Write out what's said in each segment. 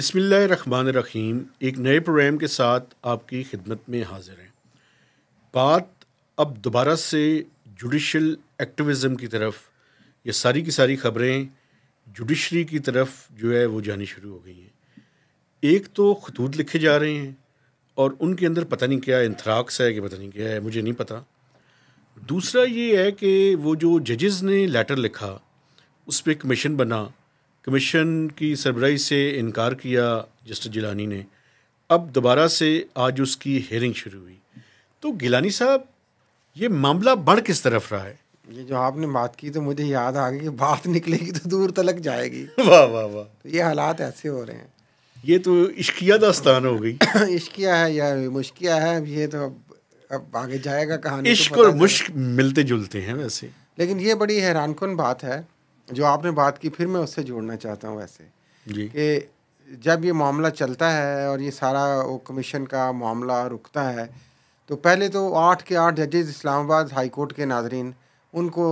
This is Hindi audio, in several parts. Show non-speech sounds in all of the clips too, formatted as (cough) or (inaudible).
बसमिल्ल रहीम एक नए प्रोग्राम के साथ आपकी खिदमत में हाजिर हैं बात अब दोबारा से जुडिशल एक्टिविज़म की तरफ ये सारी की सारी ख़बरें जुडिशरी की तरफ जो है वो जानी शुरू हो गई हैं एक तो खतूत लिखे जा रहे हैं और उनके अंदर पता नहीं क्या इंथराक्स है कि पता नहीं क्या है मुझे नहीं पता दूसरा ये है कि वो जो जजेस ने लेटर लिखा उस पर कमीशन बना कमीशन की सरबराही से इनकार किया जस्टिस जिलानी ने अब दोबारा से आज उसकी हेयरिंग शुरू हुई तो गिलानी साहब ये मामला बढ़ किस तरफ रहा है ये जो आपने बात की तो मुझे याद आ गई कि बात निकलेगी तो दूर तलक जाएगी (laughs) वाह वाह वाह तो ये हालात ऐसे हो रहे हैं ये तो इश्किया दास्तान हो गई (coughs) इश्किया है या मुश्किया है ये तो अब आगे जाएगा कहानी तो इश्क तो और मुश्क मिलते जुलते हैं वैसे लेकिन ये बड़ी हैरान कन बात है जो आपने बात की फिर मैं उससे जोड़ना चाहता हूँ वैसे जी कि जब ये मामला चलता है और ये सारा वो कमीशन का मामला रुकता है तो पहले तो आठ के आठ जजेज इस्लामाबाद हाई कोर्ट के नाजरीन उनको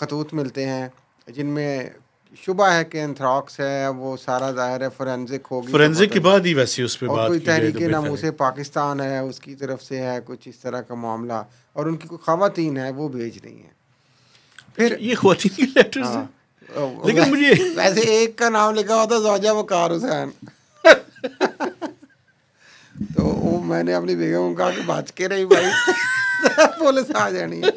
खतूत मिलते हैं जिनमें शुबा है कि एंथ्रॉक्स है वो सारा जाहिर है फोरेंसिक होगी तो फोरेंसिक के बाद ही वैसे उस पर बात कोई तो तहरीक उसे पाकिस्तान है उसकी तरफ से है कुछ इस तरह का मामला और उनकी कोई खातन है वो भेज रही हैं फिर अच्छा, ये खातन के लेटर्स हैं लेकिन मुझे वैसे एक का नाम लिखा हुआ था जोजा वकार हुसैन तो वो मैंने अपनी बेगम को कहा कि बच के रही भाई (laughs) पुलिस आ जानी है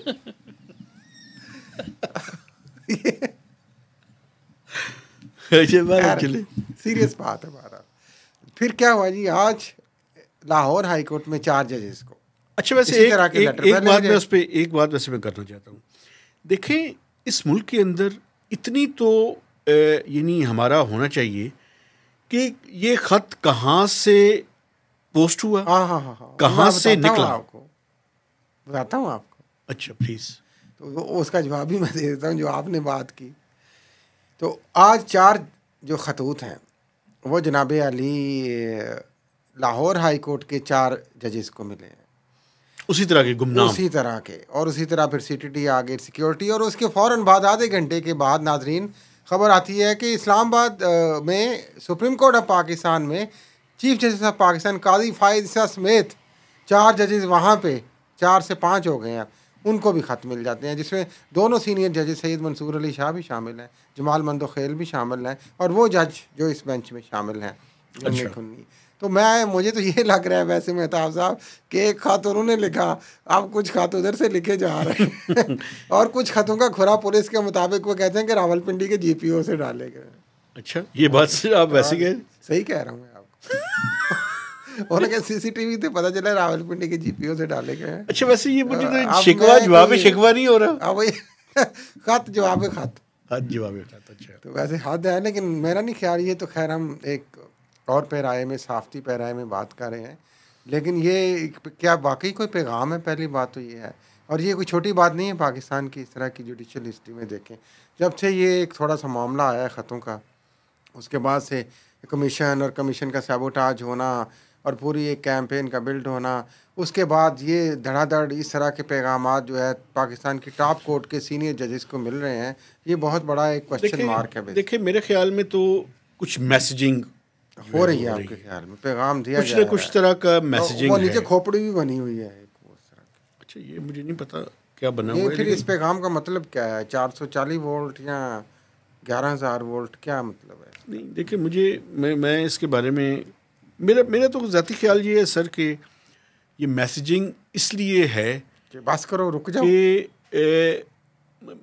(laughs) सीरियस (laughs) बात है बारा फिर क्या हुआ जी आज लाहौर हाईकोर्ट में चार जजेस को अच्छा वैसे एक, एक, एक बात मैं उस पर एक बात वैसे मैं करना चाहता हूँ देखें इस मुल्क के अंदर इतनी तो यानी हमारा होना चाहिए कि ये ख़त कहाँ से पोस्ट हुआ हाँ हाँ हाँ, हाँ। कहाँ से निकला आपको बताता हूँ आपको अच्छा प्लीज़ तो उसका जवाब भी मैं दे देता हूँ जो आपने बात की तो आज चार जो खतूत हैं वो जनाब अली लाहौर हाई कोर्ट के चार जजेस को मिले हैं उसी तरह के गुमनाम उसी तरह के और उसी तरह फिर सी टी आ गई सिक्योरिटी और उसके फ़ौर बाद आधे घंटे के बाद नाजरीन खबर आती है कि इस्लामाबाद में सुप्रीम कोर्ट ऑफ पाकिस्तान में chief justice of Pakistan Qazi Faez समेत चार जजेस वहाँ पे चार से पाँच हो गए हैं उनको भी ख़त मिल जाते हैं जिसमें दोनों सीनियर जजे सैद मंसूर अली शाह भी शामिल हैं जमाल मंदोखेल भी शामिल हैं और वो जज जो इस बेंच में शामिल हैं अच्छा। तो मैं मुझे तो ये लग रहा है वैसे मेहताब साहब कि एक खत उन्होंने लिखा अब कुछ खात उधर से लिखे जा रहे हैं (laughs) और कुछ खतों का खुरा पुलिस के मुताबिक वो कहते हैं कि रावलपिंडी के जीपीओ से डाले गए अच्छा ये बात आप वैसे हाँ, कह सही कह रहा हूँ मैं आपको (laughs) और अगर सीसीटीवी से पता चला रावलपिंडी के जीपीओ से डाले गए अच्छा वैसे ये मुझे तो शिकवा जवाब शिकवा नहीं हो रहा भाई (laughs) खत जवाब खत हाथ जवाब खत अच्छा तो वैसे हद है लेकिन मेरा नहीं ख्याल ये तो खैर हम एक और पैराए में साफ्ती पैराए में बात कर रहे हैं लेकिन ये क्या वाकई कोई पैगाम है पहली बात तो ये है और ये कोई छोटी बात नहीं है पाकिस्तान की इस तरह की जुडिशल हिस्ट्री में देखें जब से ये एक थोड़ा सा मामला आया है ख़तों का उसके बाद से कमीशन और कमीशन का सबोटाज होना और पूरी एक कैंपेन का बिल्ड होना उसके बाद ये धड़ाधड़ इस तरह के पैगाम जो है पाकिस्तान की टॉप कोर्ट के सीनियर जजेस को मिल रहे हैं ये बहुत बड़ा एक क्वेश्चन मार्क है देखिए मेरे ख्याल में तो कुछ मैसेजिंग हो रही है आपके ख्याल में पैगाम दिया कुछ कुछ तरह का मैसेजिंग वो नीचे खोपड़ी भी बनी हुई है अच्छा ये मुझे नहीं पता क्या बना हुआ है फिर इस पैगाम का मतलब क्या है चार सौ चालीस वोल्ट या ग्यारह हज़ार वोल्ट क्या मतलब है नहीं देखिए मुझे मैं मैं इसके बारे में मेरा मेरा तो ज़ाती ख्याल ये है सर कि ये मैसेजिंग इसलिए है कि बस करो रुक जाओ कि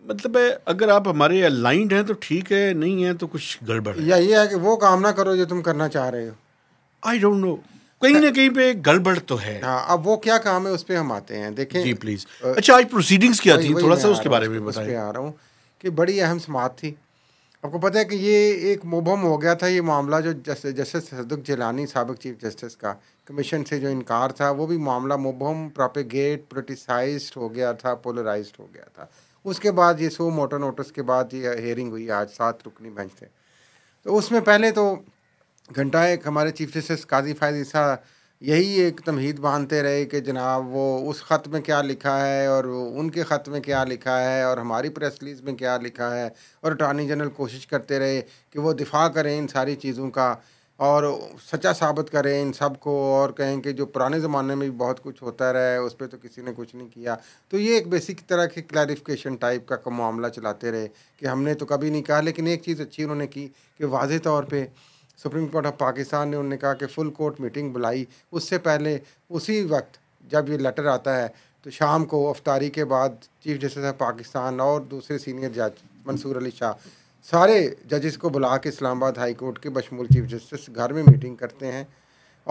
मतलब है अगर आप हमारे अलाइंड हैं तो ठीक है नहीं है तो कुछ गड़बड़ या ये है कि वो काम ना करो जो तुम करना चाह रहे हो आई डोंट नो कहीं ना कहीं पे गड़बड़ तो है हाँ अब वो क्या काम है उस पर हम आते हैं देखें जी प्लीज़ अच्छा आज प्रोसीडिंग्स क्या थी थोड़ा सा उसके बारे में बताएं आ रहा हूँ कि बड़ी अहम समात थी आपको पता है कि ये एक मुबम हो गया था ये मामला जो जस्टिस सदुक जलानी सबक चीफ जस्टिस का कमीशन से जो इनकार था वो भी मामला मुबम प्रोपेगेट प्रोटिसाइज हो गया था पोलराइज हो गया था उसके बाद ये सो मोटर नोटिस के बाद ये हेयरिंग हुई आज सात रुकनी बेंच थे तो उसमें पहले तो घंटा एक हमारे चीफ जस्टिस काजी फायदा यही एक तमहीद बांधते रहे कि जनाब वो उस ख़त में क्या लिखा है और उनके ख़त में क्या लिखा है और हमारी प्रेस रिलीज़ में क्या लिखा है और अटारनी जनरल कोशिश करते रहे कि वो दिफा करें इन सारी चीज़ों का और सच्चा साबित करें इन सब को और कहें कि जो पुराने ज़माने में भी बहुत कुछ होता रहा है उस पर तो किसी ने कुछ नहीं किया तो ये एक बेसिक तरह के क्लैरिफिकेशन टाइप का मामला चलाते रहे कि हमने तो कभी नहीं कहा लेकिन एक चीज़ अच्छी उन्होंने की कि वाज तौर पर सुप्रीम कोर्ट ऑफ पाकिस्तान ने उन्होंने कहा कि फुल कोर्ट मीटिंग बुलाई उससे पहले उसी वक्त जब ये लेटर आता है तो शाम को अफ्तारी के बाद चीफ जस्टिस ऑफ पाकिस्तान और दूसरे सीनियर जज मंसूर अली शाह सारे जजेस को बुला के इस्लामाबाद हाई कोर्ट के बशमूल चीफ जस्टिस घर में मीटिंग करते हैं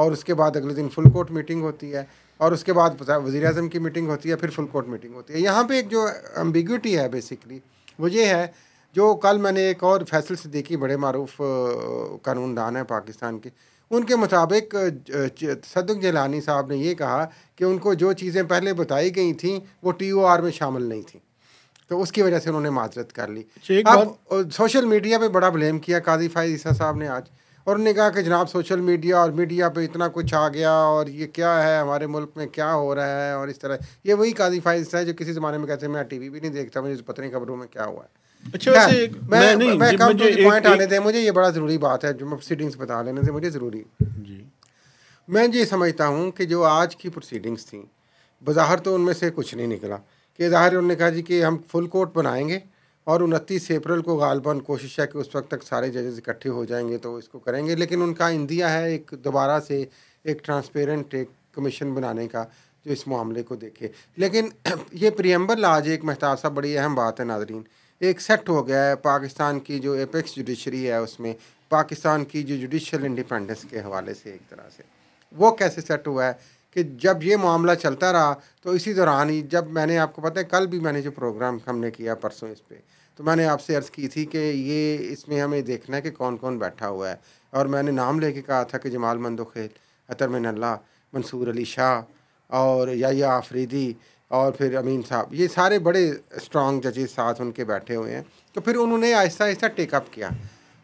और उसके बाद अगले दिन फुल कोर्ट मीटिंग होती है और उसके बाद वजी अजम की मीटिंग होती है फिर फुल कोर्ट मीटिंग होती है यहाँ पर एक जो एम्बिगटी है बेसिकली वो ये है जो कल मैंने एक और फैसल से देखी बड़े मरूफ कानूनदान हैं पाकिस्तान के उनके मुताबिक सदक जलानी साहब ने ये कहा कि उनको जो चीज़ें पहले बताई गई थी वो टी ओ आर में शामिल नहीं थी तो उसकी वजह से उन्होंने माजरत कर ली अच्छा, अब सोशल मीडिया पे बड़ा ब्लेम किया काजी फायद ईसा साहब ने आज और उन्होंने कहा कि जनाब सोशल मीडिया और मीडिया पे इतना कुछ आ गया और ये क्या है हमारे मुल्क में क्या हो रहा है और इस तरह ये वही काजी फायद है जो किसी ज़माने में कहते हैं मैं वी भी नहीं देखता मुझे पता नहीं खबरों में क्या हुआ है अच्छा मैं मैं, मैं मुझे मुझे ये बड़ा ज़रूरी बात है जो बता लेने मुझे ज़रूरी जी मैं ये समझता हूँ कि जो आज की प्रोसीडिंग्स थी बाहर तो उनमें से कुछ नहीं निकला कि ज़ाहिर उन्होंने कहा जी कि हम फुल कोर्ट बनाएंगे और उनतीस अप्रैल को गालबन कोशिश है कि उस वक्त तक सारे जजेस इकट्ठे हो जाएंगे तो इसको करेंगे लेकिन उनका इंदिया है एक दोबारा से एक ट्रांसपेरेंट एक कमीशन बनाने का जो इस मामले को देखे लेकिन (clears throat) ये प्रियम्बल आज एक महताब साहब बड़ी अहम बात है नाजरीन एक सेट हो गया है पाकिस्तान की जो एपेक्स जुडिशरी है उसमें पाकिस्तान की जो जुडिशल इंडिपेंडेंस के हवाले से एक तरह से वो कैसे सेट हुआ है कि जब ये मामला चलता रहा तो इसी दौरान ही जब मैंने आपको पता है कल भी मैंने जो प्रोग्राम हमने किया परसों इस पर तो मैंने आपसे अर्ज़ की थी कि ये इसमें हमें देखना है कि कौन कौन बैठा हुआ है और मैंने नाम लेके कहा था कि जमाल मंदोखेल अतर मंसूर अली शाह और या आफरीदी और फिर अमीन साहब ये सारे बड़े स्ट्रॉन्ग जजेस साथ उनके बैठे हुए हैं तो फिर उन्होंने आहिस्ता आहिस्ता टेकअप किया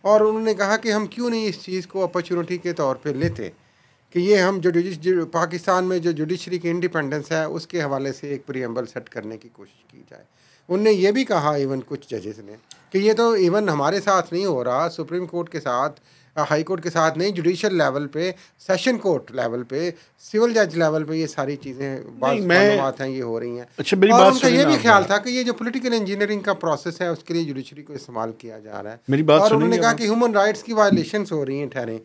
और उन्होंने कहा कि हम क्यों नहीं इस चीज़ को अपॉर्चुनिटी के तौर पर लेते कि ये हम जो जुडिश पाकिस्तान में जो जुडिशरी की इंडिपेंडेंस है उसके हवाले से एक प्रियम्बल सेट करने की कोशिश की जाए उनने ये भी कहा इवन कुछ जजेस ने कि ये तो इवन हमारे साथ नहीं हो रहा सुप्रीम कोर्ट के साथ का हाई कोर्ट के साथ नहीं जुडिशल लेवल पे सेशन कोर्ट लेवल पे सिविल जज लेवल पे ये सारी चीज़ें बात हैं ये हो रही हैं अच्छा मेरी बात उनका ये भी ख्याल था कि ये जो पॉलिटिकल इंजीनियरिंग का प्रोसेस है उसके लिए जुडिशरी को इस्तेमाल किया जा रहा है मेरी बात और उन्होंने कहा कि ह्यूमन राइट्स की वायलेशन हो रही हैं ठहरें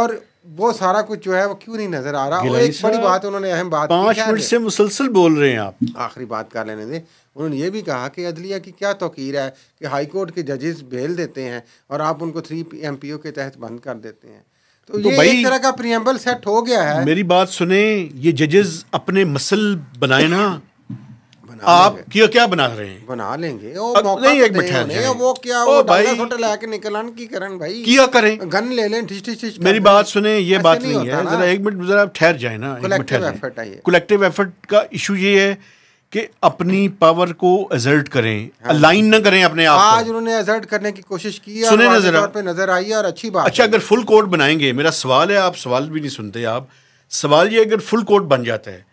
और वो सारा कुछ जो है वो क्यों नहीं नजर आ रहा और एक बड़ी बात उन्होंने अहम बात पाँच मिनट से मुसलसल बोल रहे हैं आप आखिरी बात कर लेने दें उन्होंने ये भी कहा कि अदलिया की क्या तोकीर है कि हाई कोर्ट के जजेस भेल देते हैं और आप उनको थ्री एम के तहत बंद कर देते हैं तो, तो ये भाई एक तरह का प्रियम्बल सेट हो गया है मेरी बात सुने ये जजेस अपने मसल बनाए ना आप क्या क्या बना रहे हैं बना लेंगे ओ मौका नहीं एक बैठा तो रहे हाँ हाँ वो क्या ओ वो भाई छोटे लाके निकलन की करें भाई किया करें गन ले लें ठीक ठीक ठीक मेरी बात सुने ये बात नहीं नहीं है जरा एक मिनट जरा ठहर जाए ना कलेक्टिव एफर्ट है कलेक्टिव एफर्ट का इशू ये है कि अपनी पावर को एजर्ट करें अलाइन हाँ। ना करें अपने आप आज उन्होंने एजर्ट करने की कोशिश की सुने नजर पे नजर आई और अच्छी बात अच्छा अगर फुल कोर्ट बनाएंगे मेरा सवाल है आप सवाल भी नहीं सुनते आप सवाल ये अगर फुल कोर्ट बन जाता है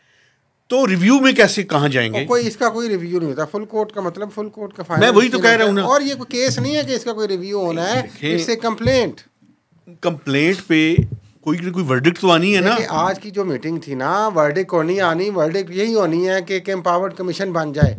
तो रिव्यू में कैसे कहाँ जाएंगे कोई इसका कोई रिव्यू नहीं होता फुल कोर्ट का मतलब फुल कोर्ट का फाइनल मैं वही तो कह रहा हूँ और ये कोई केस नहीं है कि इसका कोई रिव्यू होना है इससे कंप्लेंट कंप्लेंट पे कोई कोई वर्डिक्ट तो आनी है ना आज की जो मीटिंग थी ना वर्डिक्ट होनी आनी वर्डिक्ट यही होनी है कि एम्पावर्ड कमीशन बन जाए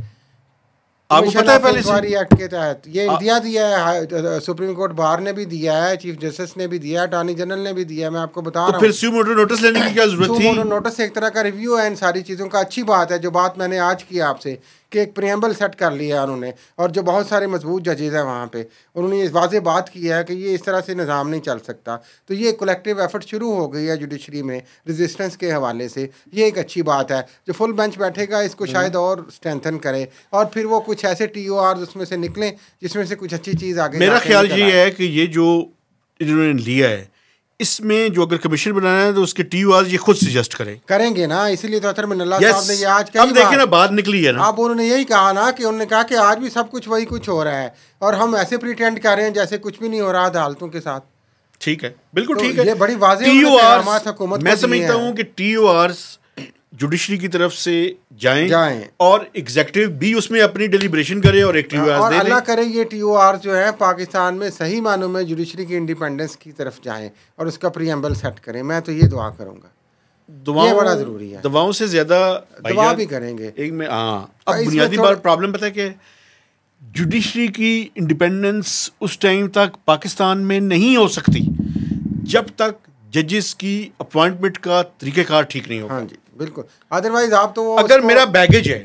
तो आपको पता है पहले इंक्वायरी एक्ट के तहत ये आ, दिया दिया है सुप्रीम कोर्ट बाहर ने भी दिया है चीफ जस्टिस ने भी दिया है अटॉर्नी जनरल ने भी दिया है मैं आपको बता तो रहा हूँ फिर नोटिस लेने की क्या जरूरत थी नोटिस एक तरह का रिव्यू है इन सारी चीज़ों का अच्छी बात है जो बात मैंने आज की आपसे कि एक प्रियम्बल सेट कर लिया है उन्होंने और जो बहुत सारे मजबूत जजेज हैं वहाँ पे उन्होंने इस वाजे बात की है कि ये इस तरह से निज़ाम नहीं चल सकता तो ये कलेक्टिव एफर्ट शुरू हो गई है जुडिशरी में रेजिस्टेंस के हवाले से ये एक अच्छी बात है जो फुल बेंच बैठेगा इसको हम्म। शायद और स्ट्रेंथन करे और फिर वो कुछ कुछ ऐसे टी ओ आर उसमें से निकलें जिसमें से कुछ अच्छी चीज़ आ गई मेरा ख्याल ये है कि ये जो इन्होंने लिया है इसमें जो अगर कमीशन बनाना है तो उसके टी ओ आर ये खुद सजेस्ट करें करेंगे ना इसीलिए तो अतर साहब ने आज कहा देखिए ना बात निकली है ना आप उन्होंने यही कहा ना कि उन्होंने कहा कि आज भी सब कुछ वही कुछ हो रहा है और हम ऐसे प्रिटेंड कर रहे हैं जैसे कुछ भी नहीं हो रहा अदालतों के साथ ठीक है बिल्कुल तो ठीक तो है ये बड़ी वाजह मैं समझता हूँ कि टी ओ आर्स जुडिशरी की तरफ से जाएं जाएं और एग्जेक्टिव भी उसमें अपनी डिलीब्रेशन करे और एक टी हाँ, अल्लाह करे ये टी ओ आर जो है पाकिस्तान में सही मानों में जुडिशरी की इंडिपेंडेंस की तरफ जाएं और उसका प्रियम्बल सेट करें मैं तो ये दुआ करूँगा दुआ बड़ा जरूरी है दवाओं से ज्यादा दवा भी करेंगे एक में हाँ अब बुनियादी बार प्रॉब्लम पता है कि जुडिशरी की इंडिपेंडेंस उस टाइम तक पाकिस्तान में नहीं हो सकती जब तक जजेस की अपॉइंटमेंट का तरीक़ेकार ठीक नहीं होगा हाँ जी बिल्कुल अदरवाइज आप तो अगर मेरा बैगेज है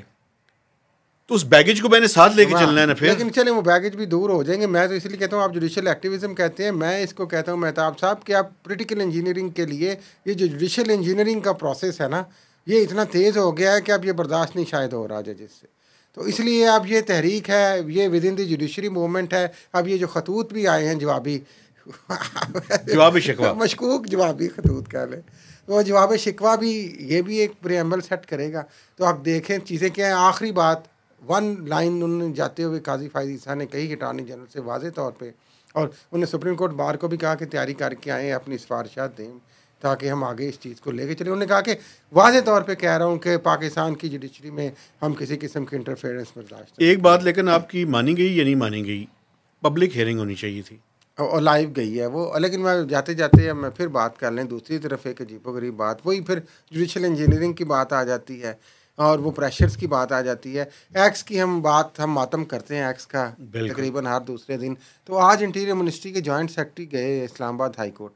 तो उस बैगेज को मैंने साथ लेके हाँ, चलना है ना फिर लेकिन चले वो बैगेज भी दूर हो जाएंगे मैं तो इसलिए कहता हूँ आप जुडिशल एक्टिविज्म कहते हैं मैं इसको कहता हूँ मेहताब साहब कि आप पोलिटिकल इंजीनियरिंग के लिए ये जो जुडिशल इंजीनियरिंग का प्रोसेस है ना ये इतना तेज़ हो गया है कि अब ये बर्दाश्त नहीं शायद हो रहा जजेस से तो इसलिए अब ये तहरीक है ये within the judiciary movement है अब ये जो खतूत भी आए हैं जवाबी जवाबी शिकवा (laughs) मशकूक जवाबी खतूत कह लें तो जवाब शिकवा भी ये भी एक प्रियम्बल सेट करेगा तो आप देखें चीज़ें क्या हैं आखिरी बात वन लाइन उन्होंने जाते हुए काजी फायद ईसा ने कही अटॉर्नी जनरल से वाजे तौर पर और उन्हें सुप्रीम कोर्ट बार को भी कहा कि तैयारी करके आएँ अपनी सिफारशात दें ताकि हम आगे इस चीज़ को लेके चले उन्होंने कहा कि वाजे तौर पे कह रहा हूँ कि पाकिस्तान की जुडिशरी में हम किसी किस्म के इंटरफेरेंस बर्दाश्त एक बात लेकिन आपकी मानी गई या नहीं मानी गई पब्लिक हेयरिंग होनी चाहिए थी और लाइव गई है वो लेकिन मैं जाते जाते मैं फिर बात कर लें दूसरी तरफ एक अजीब गरीब बात वही फिर जुडिशल इंजीनियरिंग की बात आ जाती है और वो प्रेशर्स की बात आ जाती है एक्स की हम बात हम मातम करते हैं एक्स का तकरीबन हर दूसरे दिन तो आज इंटीरियर मिनिस्ट्री के जॉइंट सेक्रेटरी गए इस्लामाबाद हाई कोर्ट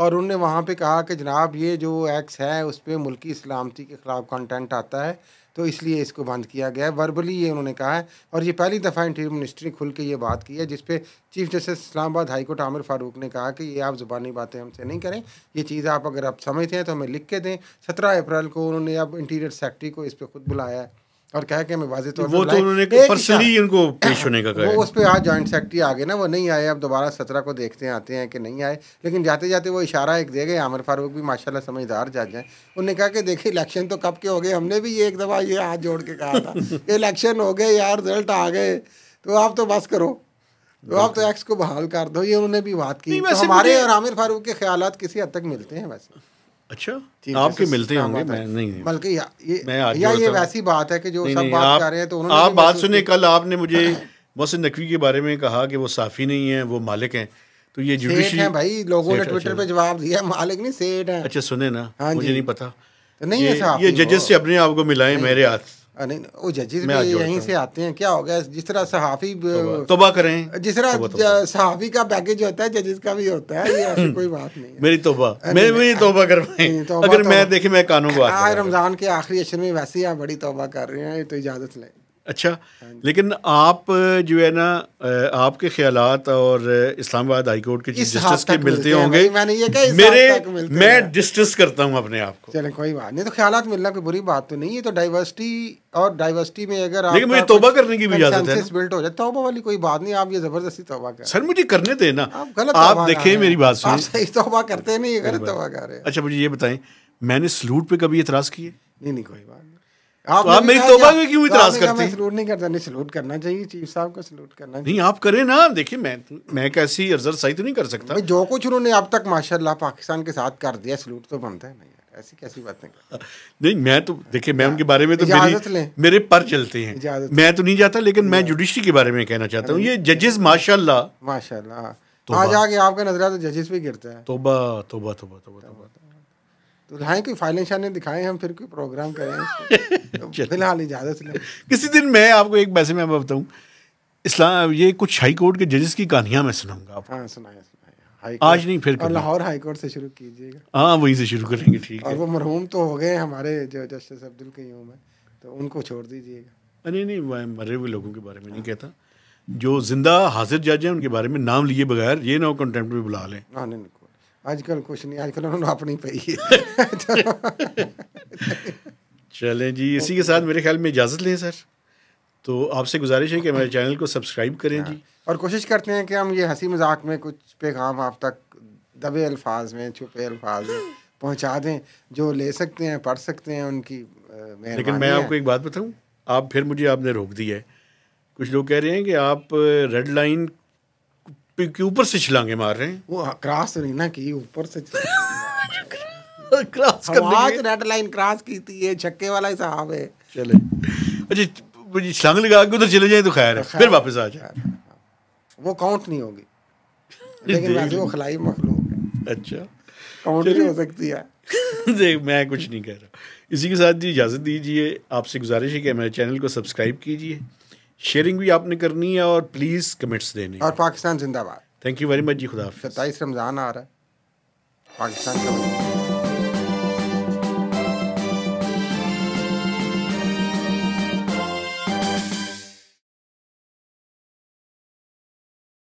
और उन्होंने वहाँ पे कहा कि जनाब ये जो एक्स है उस पर मुल्की सलामती के ख़िलाफ़ कंटेंट आता है तो इसलिए इसको बंद किया गया है वर्बली ये उन्होंने कहा है और ये पहली दफ़ा इंटीरियर मिनिस्ट्री खुल के ये बात की है जिस पे chief justice Islamabad high court Aamir Farooq ने कहा कि ये आप ज़ुबानी बातें हमसे नहीं करें ये चीज़ आप अगर आप समझते हैं तो हमें लिख के दें सत्रह अप्रैल को उन्होंने अब इंटीरियर सेक्रेटरी को इस पर ख़ुद बुलाया है और कह के मैं वाजे तौर वो तो उन्होंने पर्सनली उनको पेश होने का कहा वो उस पर आज जॉइंट सेक्रेटरी आ गए ना वो नहीं आए अब दोबारा सत्रह को देखते हैं आते हैं कि नहीं आए लेकिन जाते जाते वो इशारा एक दे गए आमिर फारूक भी माशाल्लाह समझदार जज हैं उन्होंने कहा कि देखिए इलेक्शन तो कब के हो गए हमने भी ये एक दफ़ा ये हाथ जोड़ के कहा था (laughs) इलेक्शन हो गए यार रिजल्ट आ गए तो आप तो बस करो तो आप तो एक्स को बहाल कर दो ये उन्होंने भी बात की तो हमारे और आमिर फारूक के ख्याल किसी हद तक मिलते हैं वैसे अच्छा आपके मिलते होंगे मैं नहीं बल्कि या, या ये वैसी बात है कि जो नहीं, सब नहीं, बात कर रहे हैं तो उन्होंने आप बात सुनिए कल आपने मुझे मोहसिन नकवी के बारे में कहा कि वो साफ़ी नहीं है वो मालिक हैं तो ये जुडिशरी भाई लोगों ने ट्विटर अच्छा। पे जवाब दिया मालिक नहीं सेठ अच्छा सुने ना हाँ मुझे नहीं पता तो नहीं ये जजेस से अपने आप को मेरे हाथ नहीं वो जजेस भी यहीं से आते हैं क्या हो गया जिस तरह सहाफ़ी तोबा करें जिस तरह सहाफ़ी का पैकेज होता है जजेस का भी होता है ये ऐसी कोई बात नहीं (laughs) मेरी तोबा मैं भी तोबा पाई अगर मैं देखे मैं कानून रमज़ान के आखिरी अशर में वैसे ही आप बड़ी तोबा कर रहे हैं तो इजाज़त लें अच्छा लेकिन आप जो है ना आपके ख्याल और इस्लामाबाद हाई कोर्ट के चीफ जस्टिस के मिलते होंगे मैंने ये कहा मेरे मैं डिस्टिस करता हूं अपने आप को चलें कोई बात नहीं तो ख्याल मिलना कोई बुरी बात तो नहीं है तो डाइवर्सिटी और डाइवर्सिटी में अगर लेकिन मुझे तोबा करने की भी इजाजत है बिल्ट हो जाए तोबा वाली कोई बात नहीं आप ये जबरदस्ती तोबा कर सर मुझे करने देना ना आप गलत आप देखें मेरी बात सुनिए सही तोबा करते नहीं गलत तोबा कर रहे अच्छा मुझे ये बताएं मैंने सलूट पे कभी एतराज़ किए नहीं नहीं कोई बात आप तो मेरी तोबा में क्यों इतराज करते हैं सलूट नहीं करता नहीं सलूट करना चाहिए चीफ साहब सलूट करना नहीं आप करें ना देखिए मैं मैं कैसी अर्जर सही तो नहीं कर सकता जो कुछ उन्होंने अब तक माशाल्लाह पाकिस्तान के साथ कर दिया सलूट तो बनता है नहीं ऐसी कैसी बातें (laughs) नहीं मैं तो देखिए मैं उनके बारे में तो मेरी, मेरे पर चलते हैं मैं तो नहीं जाता लेकिन मैं जुडिशरी के बारे में कहना चाहता हूँ ये जजेस माशा माशाल्लाह आज आगे आपका नजरा तो जजेस भी गिरता है तोबा तोबा तोबा तोबा तोबा तो लाएं कोई फाइलें शाइलें दिखाएं हम फिर कोई प्रोग्राम करें (laughs) फिलहाल इजाज़त किसी दिन मैं आपको एक वैसे मैं बताऊँ इस्लाम ये कुछ हाई कोर्ट के जजेस की कहानियाँ मैं सुनाऊंगा आप हाँ सुनाया सुनाया आज नहीं फिर और लाहौर हाई कोर्ट से शुरू कीजिएगा हाँ वहीं से शुरू करेंगे ठीक है और वो मरहूम तो हो गए हमारे जो जस्टिस अब्दुल कयूम है तो उनको छोड़ दीजिएगा अरे नहीं मैं मरे हुए लोगों के बारे में नहीं कहता जो जिंदा हाजिर जज हैं उनके बारे में नाम लिए बगैर ये ना कंटेंट में बुला लें हाँ, नहीं आजकल कुछ नहीं आजकल उन्होंने अपनी पाई है चलें जी इसी के साथ मेरे ख्याल में इजाज़त लें सर तो आपसे गुजारिश है कि हमारे चैनल को सब्सक्राइब करें जी हाँ, और कोशिश करते हैं कि हम ये हंसी मजाक में कुछ पैगाम आप तक दबे अल्फाज में छुपे अल्फाज में पहुँचा दें जो ले सकते हैं पढ़ सकते हैं उनकी लेकिन मैं आपको एक बात बताऊँ आप फिर मुझे आपने रोक दिया है कुछ लोग कह रहे हैं कि आप रेड लाइन क्योंकि ऊपर से छलांगे मार रहे हैं वो क्रॉस नहीं ना कि ऊपर से क्रॉस कर आज रेड लाइन क्रॉस की थी ये छक्के वाला ही साहब है चले अच्छा छलांग लगा के उधर चले जाए तो खैर है तो फिर वापस आ जाए वो काउंट नहीं होगी लेकिन वैसे वो खलाई मखलूक है अच्छा काउंट नहीं हो सकती है देख मैं कुछ नहीं कह रहा इसी के साथ जी इजाज़त दीजिए आपसे गुजारिश है कि मेरे चैनल को सब्सक्राइब कीजिए शेयरिंग भी आपने करनी है और प्लीज़ कमेंट्स देने और पाकिस्तान जिंदाबाद थैंक यू वेरी मच जी खुदा सत्ताईस रमज़ान आ रहा है पाकिस्तान जिंदाबाद